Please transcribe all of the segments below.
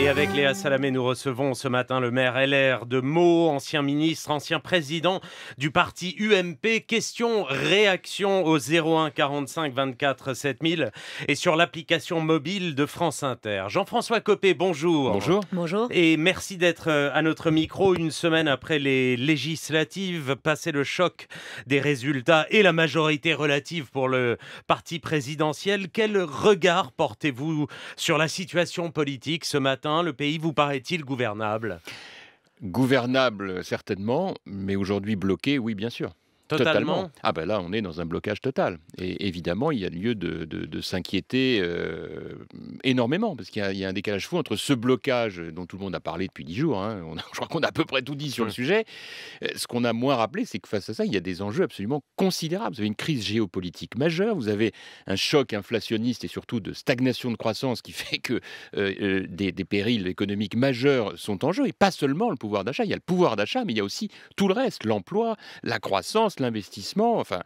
Et avec Léa Salamé, nous recevons ce matin le maire LR de Meaux, ancien ministre, ancien président du parti UMP. Question réaction au 01 45 24 7000 et sur l'application mobile de France Inter. Jean-François Copé, bonjour. Bonjour. Bonjour. Et merci d'être euh, à notre micro une semaine après les législatives, passé le choc des résultats et la majorité relative pour le parti présidentiel. Quel regard portez-vous sur la situation politique ce matin Hein, le pays vous paraît-il gouvernable Gouvernable, certainement, mais aujourd'hui bloqué, oui, bien sûr. Totalement. Ah ben là, on est dans un blocage total. Et évidemment, il y a lieu de, s'inquiéter euh, énormément, parce qu'il y, a un décalage fou entre ce blocage dont tout le monde a parlé depuis dix jours, hein. on je crois qu'on a à peu près tout dit sur le mmh. sujet, euh, ce qu'on a moins rappelé, c'est que face à ça, il y a des enjeux absolument considérables. Vous avez une crise géopolitique majeure, vous avez un choc inflationniste et surtout de stagnation de croissance qui fait que euh, des, des périls économiques majeurs sont en jeu, et pas seulement le pouvoir d'achat, il y a le pouvoir d'achat, mais il y a aussi tout le reste, l'emploi, la croissance, l'investissement. Enfin,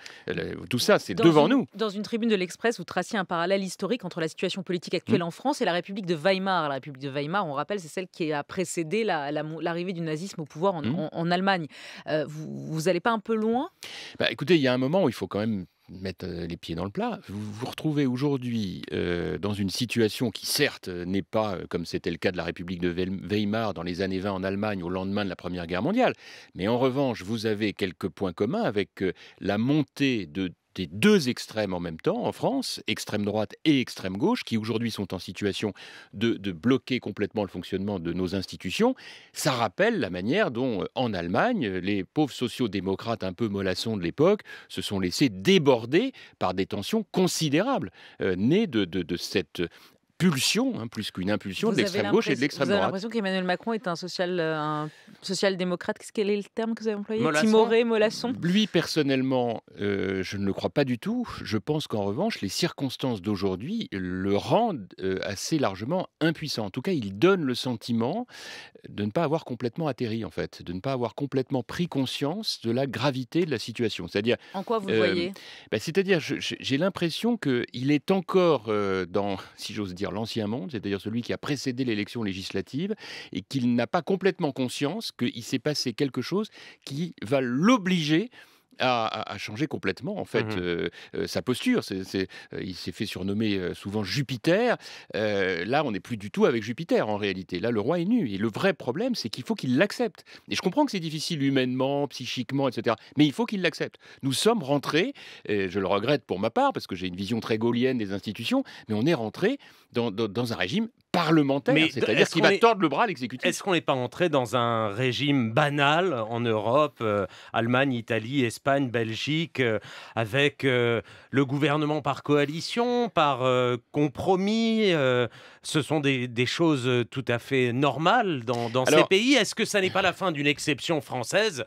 tout ça, c'est devant nous. Dans une tribune de l'Express, vous traciez un parallèle historique entre la situation politique actuelle mm. en France et la République de Weimar. La République de Weimar, on rappelle, c'est celle qui a précédé l'arrivée du nazisme au pouvoir en, mm. Allemagne. Euh, vous n'allez pas un peu loin bah, Écoutez, il y a un moment où il faut quand même mettre euh, les pieds dans le plat. Vous vous retrouvez aujourd'hui euh, dans une situation qui, certes, euh, n'est pas comme c'était le cas de la République de Weimar dans les années 20 en Allemagne au lendemain de la Première Guerre mondiale. Mais en revanche, vous avez quelques points communs avec la montée de deux extrêmes en même temps en France, extrême droite et extrême gauche, qui aujourd'hui sont en situation de, bloquer complètement le fonctionnement de nos institutions. Ça rappelle la manière dont, euh, en Allemagne, les pauvres sociaux-démocrates un peu mollassons de l'époque se sont laissés déborder par des tensions considérables euh, nées de cette Hein, plus qu'une impulsion, de l'extrême gauche et de l'extrême droite. Vous avez l'impression qu'Emmanuel Macron est un social, euh, un social démocrate. Quel est le terme que vous avez employé Timoré, Molasson Lui, personnellement, euh, je ne le crois pas du tout. Je pense qu'en revanche, les circonstances d'aujourd'hui le rendent euh, assez largement impuissant. En tout cas, il donne le sentiment de ne pas avoir complètement atterri, en fait, de ne pas avoir complètement pris conscience de la gravité de la situation. C'est-à-dire. En quoi vous voyez ben, C'est-à-dire, j'ai l'impression qu'il est encore dans, si j'ose dire, l'ancien monde, c'est-à-dire celui qui a précédé l'élection législative, et qu'il n'a pas complètement conscience qu'il s'est passé quelque chose qui va l'obliger a, changé complètement en fait mmh sa posture. il s'est fait surnommer souvent Jupiter. là, on n'est plus du tout avec Jupiter en réalité. Là, le roi est nu. Et le vrai problème, c'est qu'il faut qu'il l'accepte. Et je comprends que c'est difficile humainement, psychiquement, etc. Mais il faut qu'il l'accepte. Nous sommes rentrés, et je le regrette pour ma part, parce que j'ai une vision très gaulienne des institutions, mais on est rentré dans un régime parlementaire, c'est-à-dire qu'il va tordre le bras à l'exécutif. Est-ce qu'on n'est pas entré dans un régime banal en Europe, euh, Allemagne, Italie, Espagne, Belgique, euh, avec euh, le gouvernement par coalition, par compromis, ce sont des, choses euh, tout à fait normales dans, ces pays. Est-ce que ça n'est pas la fin d'une exception française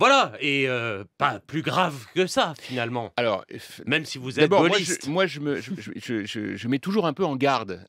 voilà, et euh, pas plus grave que ça, finalement. Alors, euh, même si vous êtes boliste. Moi, je, mets toujours un peu en garde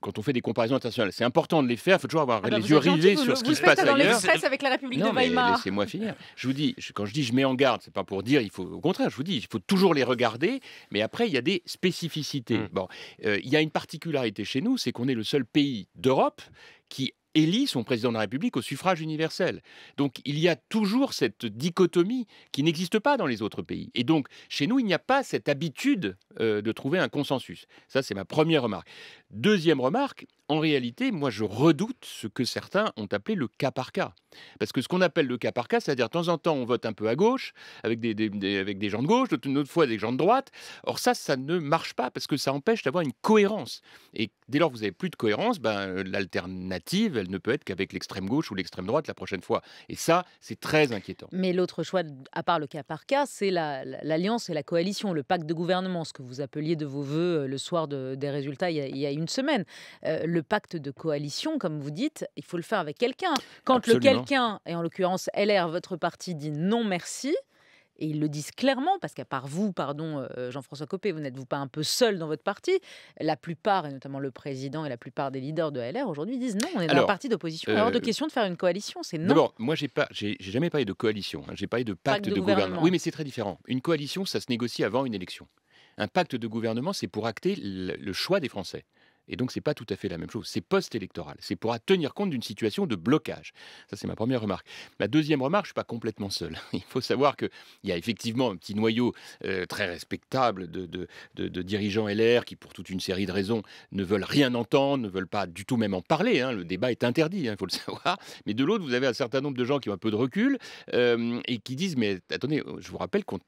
quand on fait des comparaisons internationales. C'est important de les faire, il faut toujours avoir ah bah, les yeux rivés sur ce qui se passe dans ailleurs. Vous avec la République de Weimar. Laissez-moi finir. Je vous dis, quand je dis je mets en garde, c'est pas pour dire, il faut, au contraire, je vous dis, il faut toujours les regarder, mais après, il y a des spécificités. Mmh. Bon, il y a une partie chez nous, c'est qu'on est le seul pays d'Europe qui élit son président de la République au suffrage universel. Donc il y a toujours cette dichotomie qui n'existe pas dans les autres pays. Et donc chez nous, il n'y a pas cette habitude euh, de trouver un consensus. Ça, c'est ma première remarque. Deuxième remarque, en réalité, moi je redoute ce que certains ont appelé le cas par cas. Parce que ce qu'on appelle le cas par cas, c'est-à-dire de temps en temps on vote un peu à gauche, avec des, avec des gens de gauche, une autre fois des gens de droite. Or ça, ça ne marche pas parce que ça empêche d'avoir une cohérence. Et dès lors que vous n'avez plus de cohérence, ben, l'alternative, elle ne peut être qu'avec l'extrême gauche ou l'extrême droite la prochaine fois. Et ça, c'est très inquiétant. Mais l'autre choix, à part le cas par cas, c'est l'alliance et la coalition, le pacte de gouvernement, ce que vous appeliez de vos voeux euh, le soir des résultats il y a, il y a une une semaine. Euh, le pacte de coalition, comme vous dites, il faut le faire avec quelqu'un. Quand le quelqu'un, et en l'occurrence LR, votre parti, dit non merci, et ils le disent clairement, parce qu'à part vous, pardon, euh, Jean-François Copé, vous n'êtes-vous pas un peu seul dans votre parti La plupart, et notamment le président et la plupart des leaders de LR aujourd'hui disent non, on est dans un parti d'opposition. alors de euh, question de faire une coalition, c'est non. D'abord, moi, j'ai pas, j'ai jamais parlé de coalition. J'ai hein. j'ai parlé de pacte, de, gouvernement. Oui, mais c'est très différent. Une coalition, ça se négocie avant une élection. Un pacte de gouvernement, c'est pour acter le choix des Français. Et donc, ce n'est pas tout à fait la même chose. C'est post-électoral. C'est pour tenir compte d'une situation de blocage. Ça, c'est ma première remarque. Ma deuxième remarque, je ne suis pas complètement seul. Il faut savoir qu'il y a effectivement un petit noyau euh, très respectable de, de, dirigeants LR qui, pour toute une série de raisons, ne veulent rien entendre, ne veulent pas du tout même en parler. Hein. Le débat est interdit, il hein, faut le savoir. Mais de l'autre, vous avez un certain nombre de gens qui ont un peu de recul euh, et qui disent, mais attendez, je vous rappelle qu'on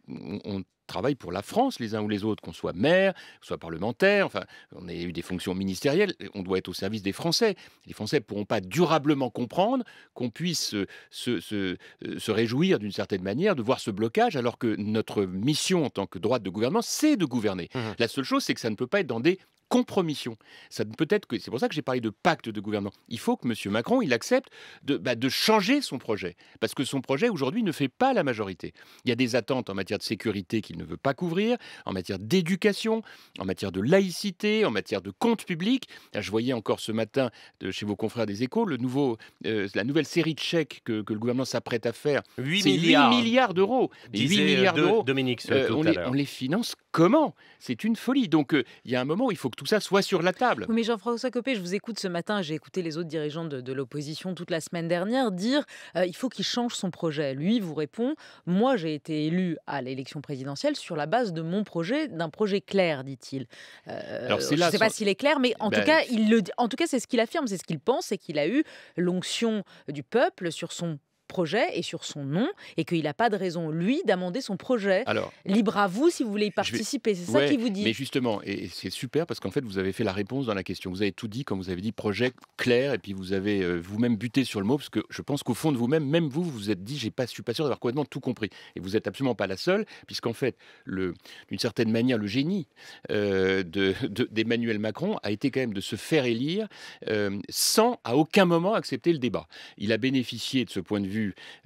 travaille pour la France, les uns ou les autres, qu'on soit maire, soit parlementaire, enfin, on a eu des fonctions ministérielles, on doit être au service des Français. Les Français ne pourront pas durablement comprendre qu'on puisse euh, se, réjouir d'une certaine manière de voir ce blocage, alors que notre mission en tant que droite de gouvernement, c'est de gouverner. Mmh la seule chose, c'est que ça ne peut pas être dans des compromission. Ça ne peut être que c'est pour ça que j'ai parlé de pacte de gouvernement. Il faut que Monsieur Macron il accepte bah, de, changer son projet parce que son projet aujourd'hui ne fait pas la majorité. Il y a des attentes en matière de sécurité qu'il ne veut pas couvrir, en matière d'éducation, en matière de laïcité, en matière de comptes public. Ah, je voyais encore ce matin chez vos confrères des Échos le nouveau, euh, la nouvelle série de chèques que, le gouvernement s'apprête à faire. 8 milliards, milliards d'euros. 8 euh, milliards d'euros. Euh, on, on, les finance comment C'est une folie. Donc euh, il y a un moment où il faut que tout ça soit sur la table. mais Jean-François Copé, je vous écoute ce matin, j'ai écouté les autres dirigeants de, l'opposition toute la semaine dernière dire euh, il faut qu'il change son projet. Lui vous répond moi j'ai été élu à l'élection présidentielle sur la base de mon projet, d'un projet clair, dit-il. Euh, je ne sais pas s'il est clair, mais en tout ben, cas il le, en tout cas c'est ce qu'il affirme, c'est ce qu'il pense, c'est qu'il a eu l'onction du peuple sur son projet et sur son nom et qu'il n'a pas de raison, lui, d'amender son projet. Libre à vous si vous voulez y participer. C'est ça qu'il vous dit. Mais justement, et c'est super parce qu'en fait, vous avez fait la réponse dans la question. Vous avez tout dit quand vous avez dit projet clair et puis vous avez euh, vous-même buté sur le mot parce que je pense qu'au fond de vous-même, même vous, vous vous êtes dit, pas, je suis pas sûr d'avoir complètement tout compris. Et vous n'êtes absolument pas la seule puisqu'en fait, d'une certaine manière, le génie euh, d'Emmanuel de, Macron a été quand même de se faire élire euh, sans à aucun moment accepter le débat. Il a bénéficié de ce point de vue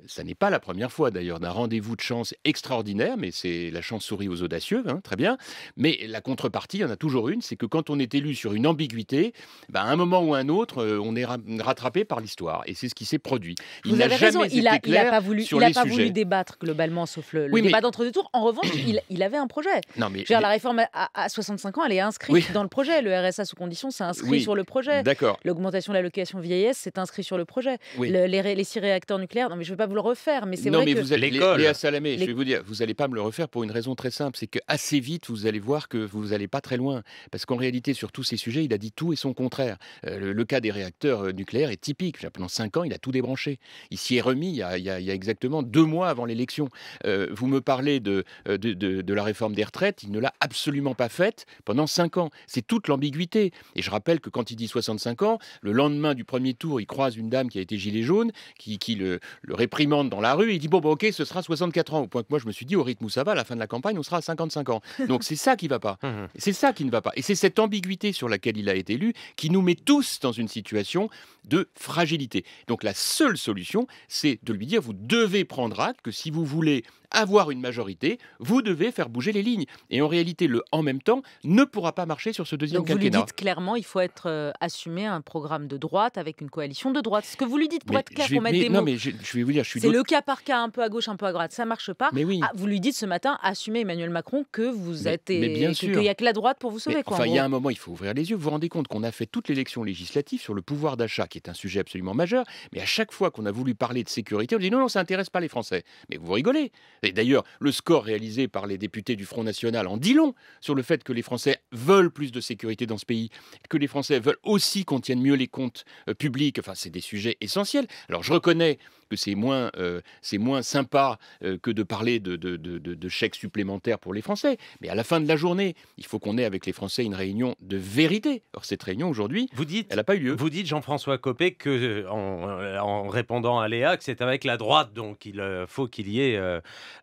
ça n'est pas la première fois d'ailleurs, d'un rendez-vous de chance extraordinaire, mais c'est la chance sourit aux audacieux, hein, très bien. Mais la contrepartie, il y en a toujours une, c'est que quand on est élu sur une ambiguïté, ben, à un moment ou à un autre, euh, on est rattrapé par l'histoire. Et c'est ce qui s'est produit. Il n'a jamais été il il a pas voulu, il a pas voulu débattre globalement, sauf le, débat d'entre-deux tours. En revanche, il, il, avait un projet. Non, mais, La réforme à, 65 ans, elle est inscrite dans le projet. Le RSA sous condition, c'est inscrit sur le projet. L'augmentation de l'allocation vieillesse, c'est inscrit sur le projet. les, les six réacteurs nucléaires, non, mais je ne vais pas vous le refaire, mais c'est vrai mais que... vous allez, Léa Salamé, je vais vous dire, vous n'allez pas me le refaire pour une raison très simple, c'est que assez vite, vous allez voir que vous n'allez pas très loin. Parce qu'en réalité, sur tous ces sujets, il a dit tout et son contraire. Euh, le, cas des réacteurs euh, nucléaires est typique. Pendant cinq ans, il a tout débranché. Il s'y est remis il y a, exactement deux mois avant l'élection. Euh, vous me parlez de de, la réforme des retraites, il ne l'a absolument pas faite pendant cinq ans. C'est toute l'ambiguïté. Et je rappelle que quand il dit 65 ans, le lendemain du premier tour, il croise une dame qui a été gilet jaune, qui, qui le, le réprimande dans la rue, il dit bon, bah, ok, ce sera 64 ans. Au point que moi, je me suis dit, au rythme où ça va, à la fin de la campagne, on sera à 55 ans. Donc c'est ça qui va pas. Mhm. C'est ça qui ne va pas. Et c'est cette ambiguïté sur laquelle il a été élu qui nous met tous dans une situation de fragilité. Donc la seule solution, c'est de lui dire, vous devez prendre acte que si vous voulez avoir une majorité, vous devez faire bouger les lignes. Et en réalité, le en même temps ne pourra pas marcher sur ce deuxième Donc Vous lui dites clairement, il faut être euh, assumé un programme de droite avec une coalition de droite. Ce que vous lui dites pour être clair, pour mettre des non, mais je, vais vous dire, suis. C'est le cas par cas, un peu à gauche, un peu à droite. Ça marche pas. oui. Ah, vous lui dites ce matin, assumez Emmanuel Macron que vous mais, êtes, qu'il n'y a que la droite pour vous sauver. enfin, il y a un moment, il faut ouvrir les yeux. Vous vous rendez compte qu'on a fait toute l'élection législative sur le pouvoir d'achat, qui est un sujet absolument majeur. Mais à chaque fois qu'on a voulu parler de sécurité, on dit non, non, ça intéresse pas les Français. Mais vous rigolez d'ailleurs, le score réalisé par les députés du Front National en dit long sur le fait que les Français veulent plus de sécurité dans ce pays, que les Français veulent aussi qu'on tienne mieux les comptes euh, publics. Enfin, c'est des sujets essentiels. Alors, je reconnais que c'est moins, euh, c'est moins sympa euh, que de parler de, de, chèques supplémentaires pour les Français. Mais à la fin de la journée, il faut qu'on ait avec les Français une réunion de vérité. Or, cette réunion aujourd'hui, vous dites, elle n'a pas eu lieu. Vous dites, Jean-François Copé, que en, en, répondant à Léa, que c'est avec la droite, donc il faut qu'il y ait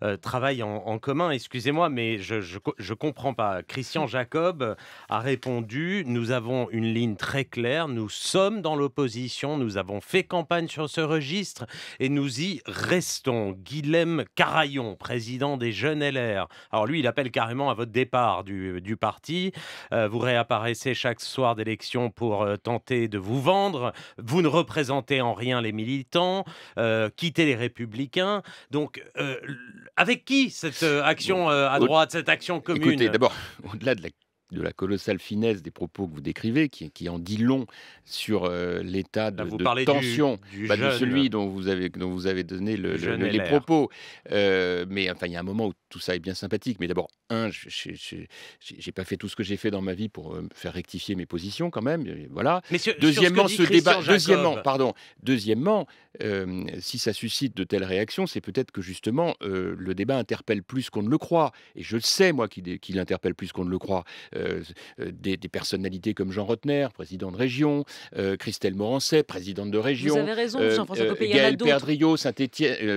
euh, travail en, commun. Excusez-moi, mais je ne comprends pas. Christian mm. Jacob a répondu, nous avons une ligne très claire, nous sommes dans l'opposition, nous avons fait campagne sur ce registre et nous y restons. Guilhem Carayon, président des Jeunes LR. Alors lui, il appelle carrément à votre départ du, du parti. Euh, vous réapparaissez chaque soir d'élection pour euh, tenter de vous vendre. Vous ne représentez en rien les militants. quittez les républicains. Donc avec qui cette euh, action euh, à droite, cette action commune d'abord, au-delà de de la colossale finesse des propos que vous décrivez, qui, qui en dit long sur euh, l'état de, tension bah, de celui dont vous avez, donné les propos. Euh, mais enfin, il y a un moment où tout ça est bien sympathique. Mais d'abord, un, n'ai pas fait tout ce que j'ai fait dans ma vie pour me euh, faire rectifier mes positions quand même. Voilà. deuxièmement, ce, débat. Deuxièmement, pardon. Deuxièmement, si ça suscite de telles réactions, c'est peut-être que justement le débat interpelle plus qu'on ne le croit. Et je le sais moi qu'il interpelle plus qu'on ne le croit euh, euh, des, personnalités comme Jean Rotner, président de région, euh, Christelle Morancet, présidente de région. Vous avez Gaël Perdriot,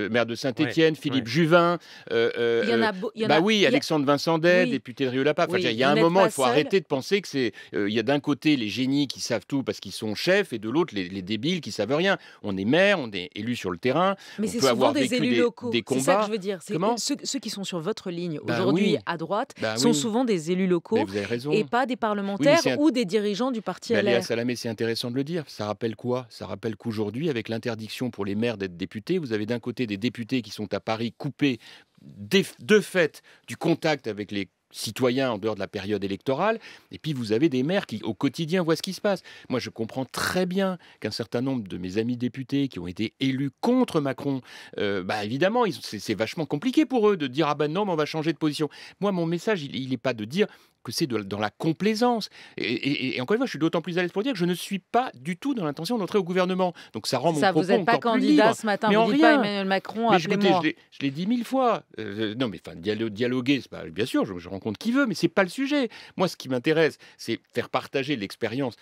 maire de Saint-Étienne, Philippe Juvin. bah oui, Alexandre Vincent Day, député de Riolapa. Enfin, il y a un moment, il faut arrêter de penser que c'est. il y a d'un côté les génies qui savent tout parce qu'ils sont chefs et de l'autre les, débiles qui savent rien. On est maire, on est élu sur le terrain. Mais c'est souvent avoir des élus locaux. C'est ça que je veux dire. ceux, qui sont sur votre ligne bah aujourd'hui à droite bah sont souvent des élus locaux et pas des parlementaires ou des dirigeants du parti bah, LR. Salamé, c'est intéressant de le dire. Ça rappelle quoi Ça rappelle qu'aujourd'hui, avec l'interdiction pour les maires d'être députés, vous avez d'un côté des députés qui sont à Paris coupés de fait du contact avec les citoyens en dehors de la période électorale. Et puis vous avez des maires qui, au quotidien, voient ce qui se passe. Moi, je comprends très bien qu'un certain nombre de mes amis députés qui ont été élus contre Macron, euh, bah évidemment, c'est vachement compliqué pour eux de dire ah ben non, mais on va changer de position. Moi, mon message, il n'est pas de dire que c'est dans la complaisance. Et, encore une fois, je suis d'autant plus à l'aise pour dire que je ne suis pas du tout dans l'intention d'entrer au gouvernement. Donc ça rend mon ça, vous n'êtes pas candidat ce matin, mais rien. Emmanuel Macron, je l'ai dit mille fois. Euh, non, mais enfin, dialoguer, pas, bien sûr, je, je, rencontre qui veut, mais c'est pas le sujet. Moi, ce qui m'intéresse, c'est faire partager l'expérience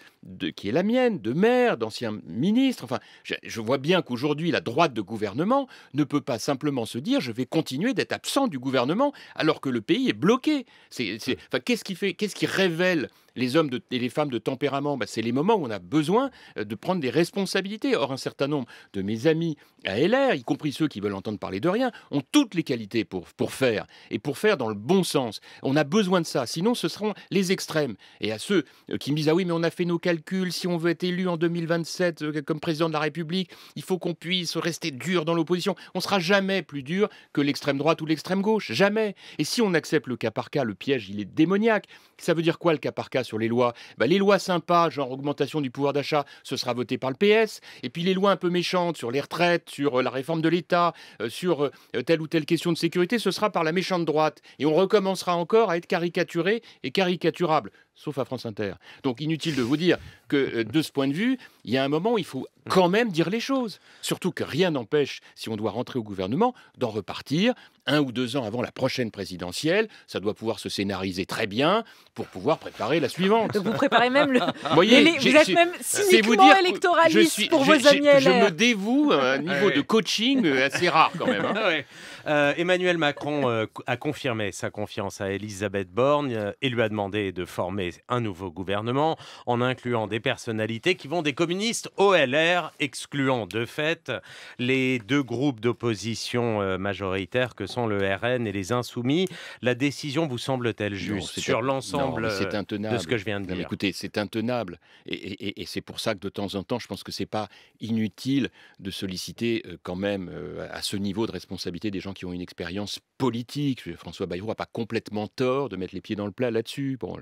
qui est la mienne, de maire, d'ancien ministre. Enfin, je, vois bien qu'aujourd'hui, la droite de gouvernement ne peut pas simplement se dire je vais continuer d'être absent du gouvernement alors que le pays est bloqué. C'est, enfin, qu'est-ce qu'est-ce qui révèle les hommes de, et les femmes de tempérament, bah, c'est les moments où on a besoin euh, de prendre des responsabilités. Or, un certain nombre de mes amis à LR, y compris ceux qui veulent entendre parler de rien, ont toutes les qualités pour, pour faire, et pour faire dans le bon sens. On a besoin de ça, sinon ce seront les extrêmes. Et à ceux euh, qui me disent, ah oui, mais on a fait nos calculs, si on veut être élu en 2027 euh, comme président de la République, il faut qu'on puisse rester dur dans l'opposition. On sera jamais plus dur que l'extrême droite ou l'extrême gauche, jamais. Et si on accepte le cas par cas, le piège, il est démoniaque. Ça veut dire quoi le cas par cas sur les lois, bah, les lois sympas, genre augmentation du pouvoir d'achat, ce sera voté par le PS. Et puis les lois un peu méchantes sur les retraites, sur euh, la réforme de l'État, euh, sur euh, telle ou telle question de sécurité, ce sera par la méchante droite. Et on recommencera encore à être caricaturé et caricaturable sauf à France Inter. Donc inutile de vous dire que euh, de ce point de vue, il y a un moment où il faut quand même dire les choses. Surtout que rien n'empêche, si on doit rentrer au gouvernement, d'en repartir un ou deux ans avant la prochaine présidentielle. Ça doit pouvoir se scénariser très bien pour pouvoir préparer la suivante. vous préparez même le. Vous, vous êtes même cyniquement électoraliste pour vos amis Je me dévoue à un niveau de coaching euh, assez rare quand même. Hein. Euh, Emmanuel Macron euh, a confirmé sa confiance à Elisabeth Borne euh, et lui a demandé de former un nouveau gouvernement en incluant des personnalités qui vont des communistes au LR, excluant de fait les deux groupes d'opposition majoritaires que sont le RN et les Insoumis. La décision vous semble-t-elle juste sur l'ensemble de ce que je viens de dire Écoutez, c'est intenable et, et c'est pour ça que de temps en temps, je pense que c'est pas inutile de solliciter quand même à ce niveau de responsabilité des gens qui ont une expérience politique. François Bayrou n'a pas complètement tort de mettre les pieds dans le plat là-dessus. Bon,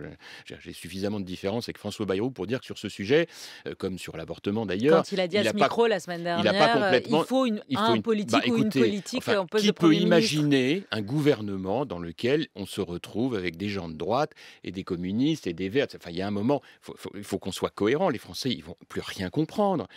j'ai suffisamment de différence avec François Bayrou pour dire que sur ce sujet, euh, comme sur l'avortement d'ailleurs, quand il a dit à ce micro la semaine dernière, euh, il, complètement, il faut une, un politique bah, ou une politique euh, peut Qui peut imaginer un gouvernement dans lequel on se retrouve avec des gens de droite et des communistes et des verts Enfin, il y a un moment, il faut, qu'on soit cohérent. Les Français, ils vont plus rien comprendre.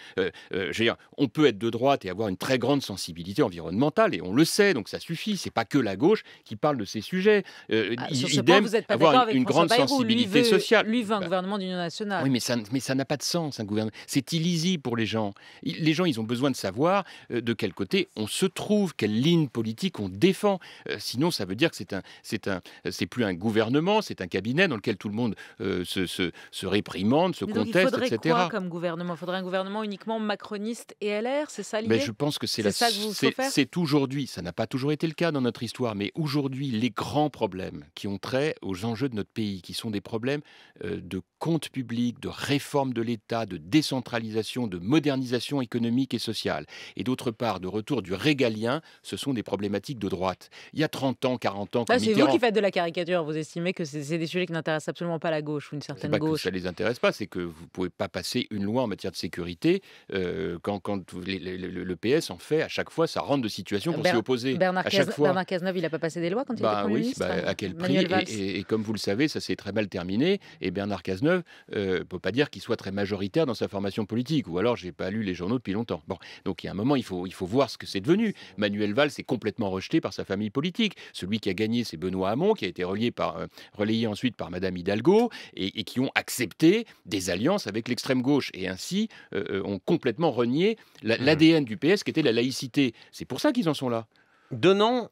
on peut être de droite et avoir une très grande sensibilité environnementale et on le sait donc ça suffit. C'est pas que la gauche qui parle de ces sujets. Euh, ah, vous pas une grande sensibilité sociale. Lui veut un bah. gouvernement d'union nationale. Oui, mais ça, mais ça n'a pas de sens. Un gouvernement, c'est illisible pour les gens. Les gens, ils ont besoin de savoir euh, de quel côté on se trouve, quelle ligne politique on défend. Euh, sinon, ça veut dire que c'est un, c'est un, c'est plus un gouvernement, c'est un cabinet dans lequel tout le monde euh, se, se, réprimande, se conteste, il faudrait etc. Quoi comme gouvernement Il faudrait un gouvernement uniquement macroniste et LR, c'est ça ben, l'idée mais Je pense que c'est, la, ça c'est, c'est aujourd'hui, ça n'a pas toujours été le cas dans notre histoire, mais aujourd'hui, les grands problèmes qui ont trait aux enjeux de notre pays, qui sont des problèmes euh, de compte public, de réforme de l'État, de décentralisation, de modernisation économique et sociale, et d'autre part de retour du régalien, ce sont des problématiques de droite. Il y a 30 ans, 40 ans... Ah, c'est vous qui faites de la caricature, vous estimez que c'est des sujets qui n'intéressent absolument pas la gauche ou une certaine eh ben, gauche. Que ça ne les intéresse pas, c'est que vous ne pouvez pas passer une loi en matière de sécurité euh, quand, quand le, PS en fait à chaque fois, ça rente de situation pour ben, s'y opposer. Bernard, Cazeneuve, il n'a pas passé des lois quand il bah était Premier ministre bah, hein. À quel prix et, comme vous le savez, ça s'est très mal terminé. Et Bernard Cazeneuve ne euh, peut pas dire qu'il soit très majoritaire dans sa formation politique. Ou alors, j'ai pas lu les journaux depuis longtemps. Bon, donc il y a un moment, il faut, il faut voir ce que c'est devenu. Manuel Valls est complètement rejeté par sa famille politique. Celui qui a gagné, c'est Benoît Hamon, qui a été relié par, euh, relayé ensuite par Madame Hidalgo, et, qui ont accepté des alliances avec l'extrême gauche. Et ainsi, euh, ont complètement renié l'ADN mmh. du PS, qui était la laïcité. C'est pour ça qu'ils en sont là. Donnons,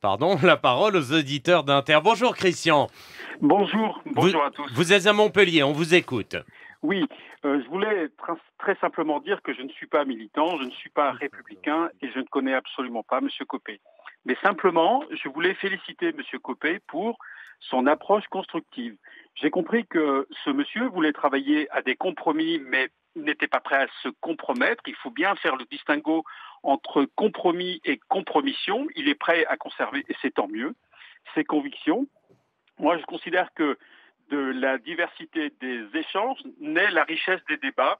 pardon, la parole aux auditeurs d'Inter. Bonjour Christian. Bonjour, bonjour à tous. Vous êtes à Montpellier, on vous écoute. Oui, euh, je voulais très, simplement dire que je ne suis pas militant, je ne suis pas républicain et je ne connais absolument pas M. Copé. Mais simplement, je voulais féliciter M. Copé pour son approche constructive. J'ai compris que ce monsieur voulait travailler à des compromis, mais n'était pas prêt à se compromettre. Il faut bien faire le distinguo entre compromis et compromission. Il est prêt à conserver, et c'est tant mieux, ses convictions. Moi, je considère que de la diversité des échanges naît la richesse des débats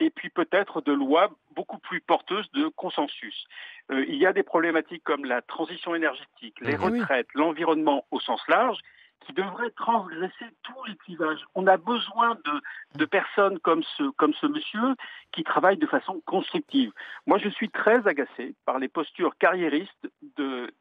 et puis peut-être de lois beaucoup plus porteuses de consensus. Euh, il y a des problématiques comme la transition énergétique, les ah, retraites, l'environnement au sens large, qui devraient transgresser tous les clivages. On a besoin de, personnes comme ce, comme ce monsieur qui travaillent de façon constructive. Moi, je suis très agacé par les postures carriéristes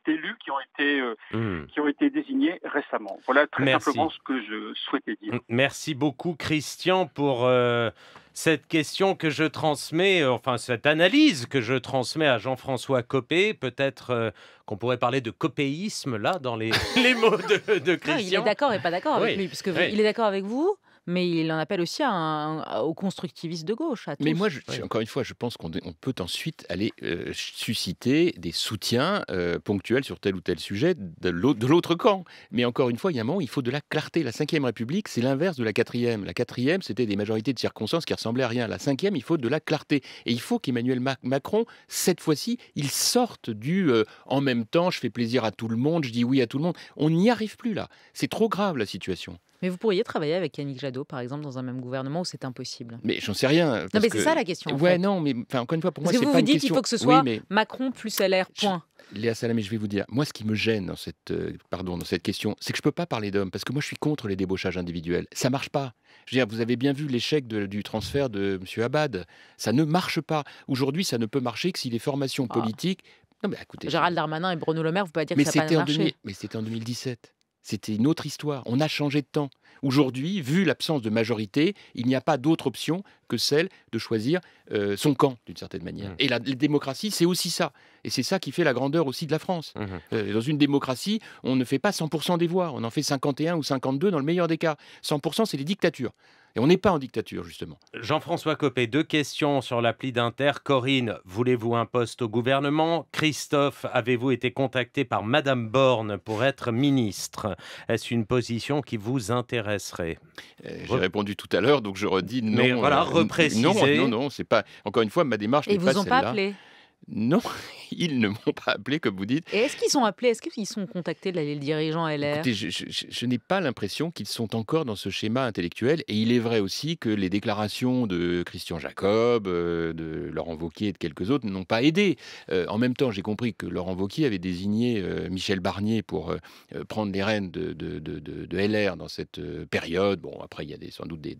d'élus qui ont été euh, hmm. qui ont été désignés récemment. Voilà très simplement ce que je souhaitais dire. Merci beaucoup Christian pour euh, cette question que je transmets, euh, enfin cette analyse que je transmets à Jean-François Copé, peut-être qu'on pourrait parler de copéisme là dans les, les mots de, Christian. Ah, il est d'accord et pas d'accord avec lui, puisque il est d'accord avec vous mais il en appelle aussi au un, aux de gauche. mais moi, encore une fois, je pense qu'on peut ensuite aller euh, susciter des soutiens euh, ponctuels sur tel ou tel sujet de l'autre camp. Mais encore une fois, il y a un moment, il faut de la clarté. La Ve République, c'est l'inverse de la quatrième. La quatrième, c'était des majorités de circonstances qui ressemblaient à rien. La cinquième, il faut de la clarté. Et il faut qu'Emmanuel Macron, cette fois-ci, il sorte du euh, en même temps, je fais plaisir à tout le monde, je dis oui à tout le monde. On n'y arrive plus là. C'est trop grave la situation. Mais vous pourriez travailler avec Yannick Jadot, par exemple, dans un même gouvernement où c'est impossible Mais j'en sais rien. non, mais c'est ça la question. ouais, non, mais encore une fois, pour moi, c'est pas vous dites qu'il faut que ce soit Macron plus LR, point. Léa Salamé, je vais vous dire, moi, ce qui me gêne dans cette, euh, pardon, dans cette question, c'est que je ne peux pas parler d'hommes, parce que moi, je suis contre les débauchages individuels. Ça marche pas. Je veux dire, vous avez bien vu l'échec du transfert de M. Abad. Ça ne marche pas. Aujourd'hui, ça ne peut marcher que si les formations ah. politiques. Non, mais écoutez, Gérald Darmanin et Bruno Le Maire, vous pouvez pas dire que ça pas marché. Mais c'était en 2017. C'était une autre histoire. On a changé de temps. Aujourd'hui, vu l'absence de majorité, il n'y a pas d'autre option que celle de choisir euh, son camp, d'une certaine manière. Mmh. Et la, démocratie, c'est aussi ça. Et c'est ça qui fait la grandeur aussi de la France. Mmh. Euh, dans une démocratie, on ne fait pas 100% des voix. On en fait 51 ou 52 dans le meilleur des cas. 100%, c'est les dictatures. Et on n'est pas en dictature, justement. Jean-François Copé, deux questions sur l'appli d'Inter. Corinne, voulez-vous un poste au gouvernement Christophe, avez-vous été contacté par Madame Borne pour être ministre Est-ce une position qui vous intéresserait euh, J'ai répondu tout à l'heure, donc je redis non. Mais voilà, euh, repréciser. non, non, non, c'est pas. Encore une fois, ma démarche n'est pas celle-là. vous ont pas appelé non, ils ne m'ont pas appelé, comme vous dites. Et est-ce qu'ils sont appelés Est-ce qu'ils sont contactés, la les dirigeants LR je, n'ai pas l'impression qu'ils sont encore dans ce schéma intellectuel. Et il est vrai aussi que les déclarations de Christian Jacob, euh, de Laurent Vauquier et de quelques autres n'ont pas aidé. Euh, en même temps, j'ai compris que Laurent Vauquier avait désigné euh, Michel Barnier pour prendre les rênes de, de, LR dans cette période. Bon, après, il y a des, sans doute des,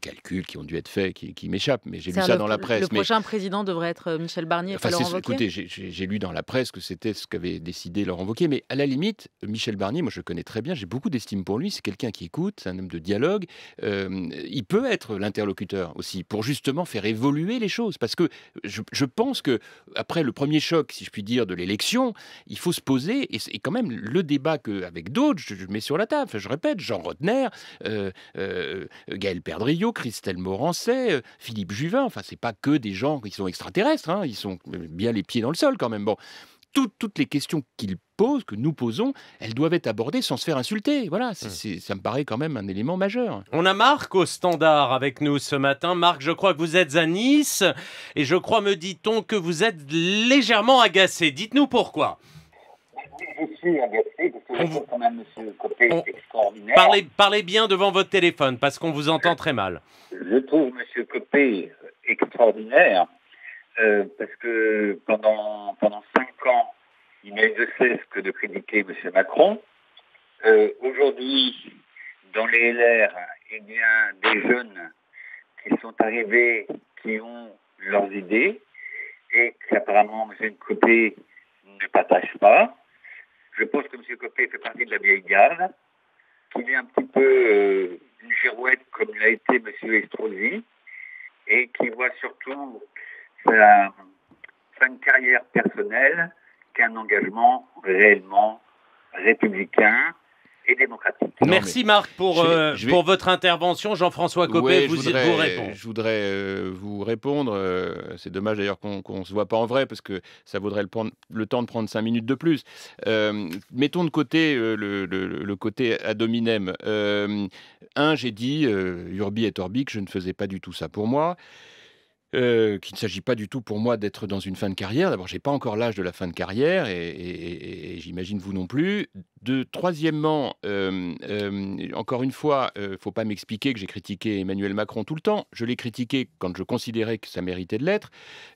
calculs qui ont dû être faits qui, m'échappent, mais j'ai vu ça dans la presse. Le prochain président devrait être Michel Barnier enfin, Écoutez, j'ai lu dans la presse que c'était ce qu'avait décidé Laurent Wauquiez, mais à la limite, Michel Barnier, moi je le connais très bien, j'ai beaucoup d'estime pour lui, c'est quelqu'un qui écoute, c'est un homme de dialogue. Euh, il peut être l'interlocuteur aussi pour justement faire évoluer les choses, parce que je, pense que après le premier choc, si je puis dire, de l'élection, il faut se poser et, c'est quand même le débat que avec d'autres, je, mets sur la table. je répète, Jean Rodner, euh, euh, Gaël Perdriau, Christelle Morancet, Philippe Juvin. Enfin, c'est pas que des gens qui sont extraterrestres. Hein, ils sont bien les pieds dans le sol quand même. Bon, toutes, les questions qu'il pose, que nous posons, elles doivent être abordées sans se faire insulter. Voilà, hmm. c'est, ça me paraît quand même un élément majeur. On a Marc au standard avec nous ce matin. Marc, je crois que vous êtes à Nice et je crois, me dit-on, que vous êtes légèrement agacé. Dites-nous pourquoi. Je suis agacé parce que je vous... quand même côté extraordinaire. Parlez, parlez bien devant votre téléphone parce qu'on vous entend très mal. Je trouve M. Copé extraordinaire euh, parce que pendant, pendant cinq ans, il n'a eu de cesse que de critiquer M. Macron. Euh, aujourd'hui, dans les LR, il y a des jeunes qui sont arrivés, qui ont leurs idées, et apparemment M. Copé ne partage pas. Je pense que M. Copé fait partie de la vieille garde, qu'il est un petit peu euh, une girouette comme l'a été M. Estrosi, et qui voit surtout sa, une carrière personnelle qu'un engagement réellement républicain et démocratique. Merci Marc pour, euh, pour votre intervention. Jean-François Copé vous, je voudrais, vous répond. Je voudrais euh, vous répondre. Euh, c'est dommage d'ailleurs qu'on ne se voit pas en vrai parce que ça vaudrait le, temps de prendre cinq minutes de plus. mettons de côté le, côté ad hominem. un, j'ai dit, Urbi et Orbi, que je ne faisais pas du tout ça pour moi. Euh, qu'il ne s'agit pas du tout pour moi d'être dans une fin de carrière. D'abord, j'ai pas encore l'âge de la fin de carrière et, j'imagine vous non plus. De, troisièmement, euh, euh, encore une fois, ne faut pas m'expliquer que j'ai critiqué Emmanuel Macron tout le temps. Je l'ai critiqué quand je considérais que ça méritait de l'être.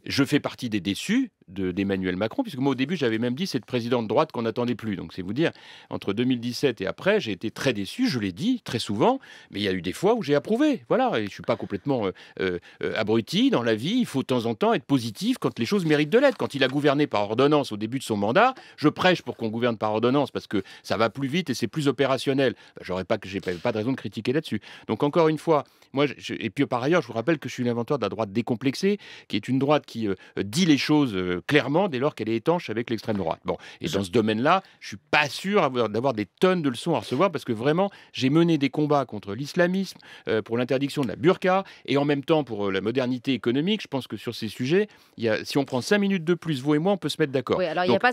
Je fais partie des déçus d'Emmanuel Macron, puisque moi au début j'avais même dit c'est le président de droite qu'on n'attendait plus. Donc c'est vous dire, entre 2017 et après, j'ai été très déçu, je l'ai dit très souvent, mais il y a eu des fois où j'ai approuvé. Voilà, et je suis pas complètement euh, euh, euh, abruti dans la vie. Il faut de temps en temps être positif quand les choses méritent de l'être. Quand il a gouverné par ordonnance au début de son mandat, je prêche pour qu'on gouverne par ordonnance parce que ça va plus vite et c'est plus opérationnel. Ben, j'aurais pas que j'ai pas, de raison de critiquer là-dessus. Donc encore une fois, moi et puis par ailleurs, je vous rappelle que je suis l'inventeur de la droite décomplexée, qui est une droite qui dit les choses clairement dès lors qu'elle est étanche avec l'extrême droite. Bon, et dans ce domaine-là, je suis pas sûr d'avoir des tonnes de leçons à recevoir parce que vraiment, j'ai mené des combats contre l'islamisme, euh, pour l'interdiction de la burqa et en même temps pour euh, la modernité économique. Je pense que sur ces sujets, y si on prend cinq minutes de plus, vous et moi, on peut se mettre d'accord.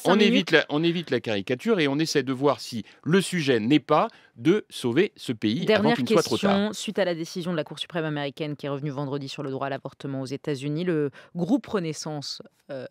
on, évite on évite la caricature et on essaie de voir si le sujet n'est pas de sauver ce pays Dernière avant qu'il question, soit trop tard. Suite à la décision de la Cour suprême américaine qui est revenue vendredi sur le droit à l'avortement aux États-Unis, le groupe Renaissance euh,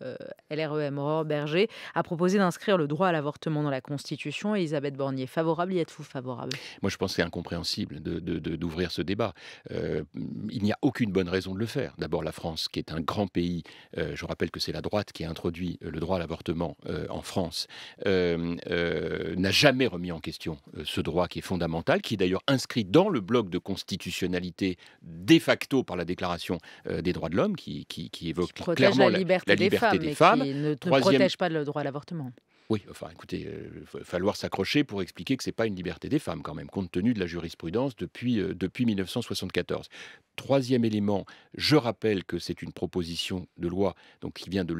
LREM e Berger a proposé d'inscrire le droit à l'avortement dans la Constitution. Elisabeth Bornier, favorable y êtes-vous favorable Moi, je pense que c'est incompréhensible de, d'ouvrir ce débat. Euh, il n'y a aucune bonne raison de le faire. D'abord, la France, qui est un grand pays, euh, je rappelle que c'est la droite qui a introduit le droit à l'avortement en France, n'a jamais remis en question ce droit qui qui est fondamentale, qui est d'ailleurs inscrit dans le bloc de constitutionnalité de facto par la Déclaration euh, des droits de l'homme, qui, évoque clairement la liberté, des, femmes, et ne, protège pas le droit à l'avortement. Oui, enfin, écoutez, il euh, va falloir s'accrocher pour expliquer que ce n'est pas une liberté des femmes, quand même, compte tenu de la jurisprudence depuis, euh, depuis 1974. Troisième élément, je rappelle que c'est une proposition de loi donc, qui vient de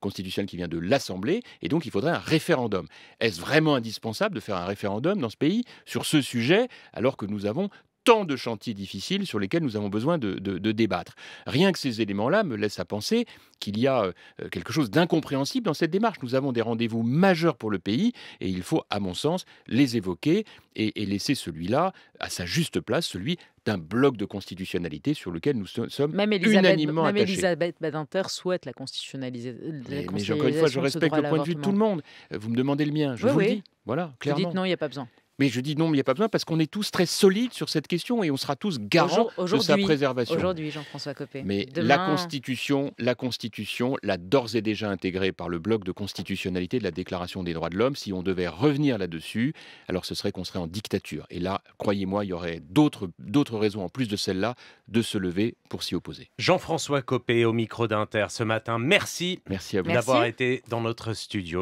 constitutionnelle qui vient de l'Assemblée, et donc il faudrait un référendum. Est-ce vraiment indispensable de faire un référendum dans ce pays sur ce sujet, alors que nous avons tant de chantiers difficiles sur lesquels nous avons besoin de, débattre. Rien que ces éléments-là me laissent à penser qu'il y a euh, euh, quelque chose d'incompréhensible dans cette démarche. Nous avons des rendez-vous majeurs pour le pays et il faut, à mon sens, les évoquer et, laisser celui-là à sa juste place, celui d'un bloc de constitutionnalité sur lequel nous sommes même même Elisabeth Badinter souhaite la constitutionnalisation. mais, mais encore une fois, je respecte le point de vue de tout le monde. Vous me demandez le mien, je vous dis. Voilà, clairement. Vous dites non, il n'y a pas besoin. Mais je dis non, mais il n'y a pas besoin parce qu'on est tous très solides sur cette question et on sera tous garants de sa préservation. Aujourd'hui, Jean-François Copé. Mais la Constitution, la Constitution, l'a d'ores et déjà intégrée par le bloc de constitutionnalité de la Déclaration des droits de l'homme. Si on devait revenir là-dessus, alors ce serait qu'on serait en dictature. Et là, croyez-moi, il y aurait d'autres raisons en plus de celle-là de se lever pour s'y opposer. Jean-François Copé au micro d'Inter ce matin. Merci, merci d'avoir été dans notre studio.